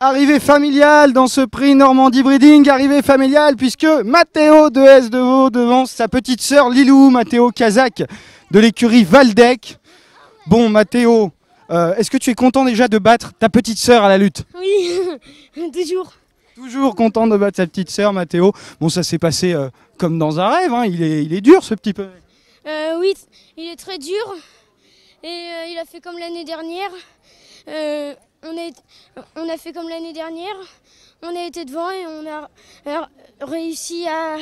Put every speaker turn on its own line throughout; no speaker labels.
Arrivée familiale dans ce prix Normandie Breeding, arrivée familiale puisque Mathéo de S de Vaux devance sa petite sœur Lilou, Mathéo Kazak de l'écurie Valdec. Bon Mathéo, euh, est-ce que tu es content déjà de battre ta petite sœur à la lutte
Oui, toujours. Toujours
content de battre sa petite sœur Mathéo. Bon ça s'est passé euh, comme dans un rêve, hein. il, est, il est dur ce petit peu.
Euh, oui, il est très dur et il a fait comme l'année dernière on a fait comme l'année dernière, on a été devant et on a réussi à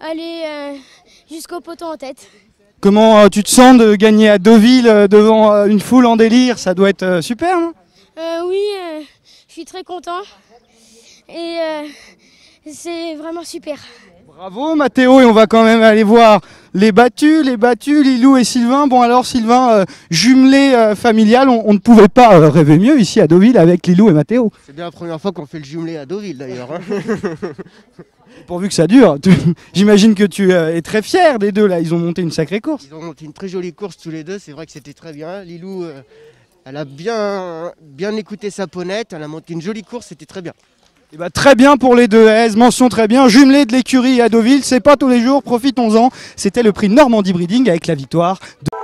aller euh, jusqu'au poteau en tête.
Comment euh, tu te sens de gagner à Deauville euh, devant une foule en délire Ça doit être super,
Oui, je suis très content et c'est vraiment super.
Bravo Mathéo et on va quand même aller voir les battus, les battus, Lilou et Sylvain. Bon alors Sylvain, euh, jumelé euh, familial, on, ne pouvait pas euh, rêver mieux ici à Deauville avec Lilou et Mathéo.
C'est bien la première fois qu'on fait le jumelé à Deauville d'ailleurs. Hein. Pourvu que ça dure. J'imagine que tu es très fier des deux là, ils
ont monté une sacrée course.
Ils ont monté une très jolie course tous les deux, c'est vrai que c'était très bien. Lilou, elle a bien, bien écouté sa ponette, elle a monté une jolie course, c'était très bien. Eh ben, très bien pour
les deux Aise, mention très bien, jumelé de l'écurie à Deauville, c'est pas tous les jours, profitons-en. C'était le prix Normandie Breeding avec la victoire de...